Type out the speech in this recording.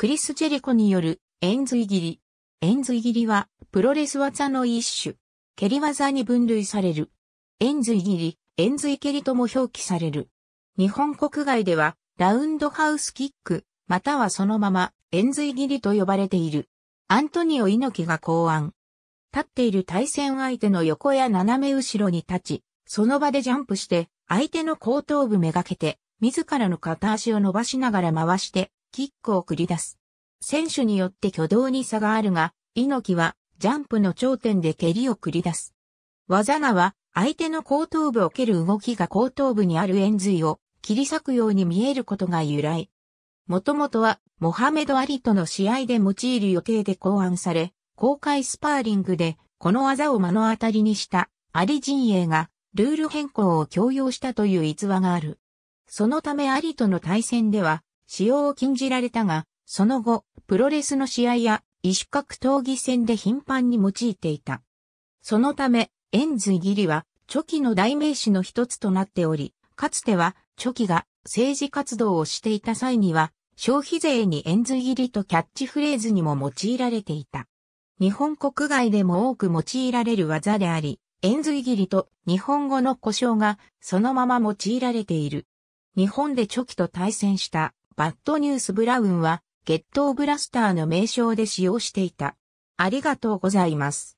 クリス・ジェリコによる、ギ髄切り。ズ髄切りは、プロレス技の一種。蹴り技に分類される。ギ髄切り、ズ髄蹴りとも表記される。日本国外では、ラウンドハウスキック、またはそのまま、ズ髄切りと呼ばれている。アントニオ猪木が考案。立っている対戦相手の横や斜め後ろに立ち、その場でジャンプして、相手の後頭部めがけて、自らの片足を伸ばしながら回して、キックを繰り出す。選手によって挙動に差があるが、猪木はジャンプの頂点で蹴りを繰り出す。技名は相手の後頭部を蹴る動きが後頭部にある円髄を切り裂くように見えることが由来。もともとはモハメド・アリとの試合で用いる予定で考案され、公開スパーリングでこの技を目の当たりにしたアリ陣営がルール変更を強要したという逸話がある。そのためアリとの対戦では使用を禁じられたが、その後、プロレスの試合や異種格闘技戦で頻繁に用いていた。そのため、エンズイギリは、チョキの代名詞の一つとなっており、かつては、チョキが政治活動をしていた際には、消費税にエンズギリとキャッチフレーズにも用いられていた。日本国外でも多く用いられる技であり、エンズギリと日本語の故障がそのまま用いられている。日本でチョキと対戦したバッドニュースブラウンはゲットーブラスターの名称で使用していた。ありがとうございます。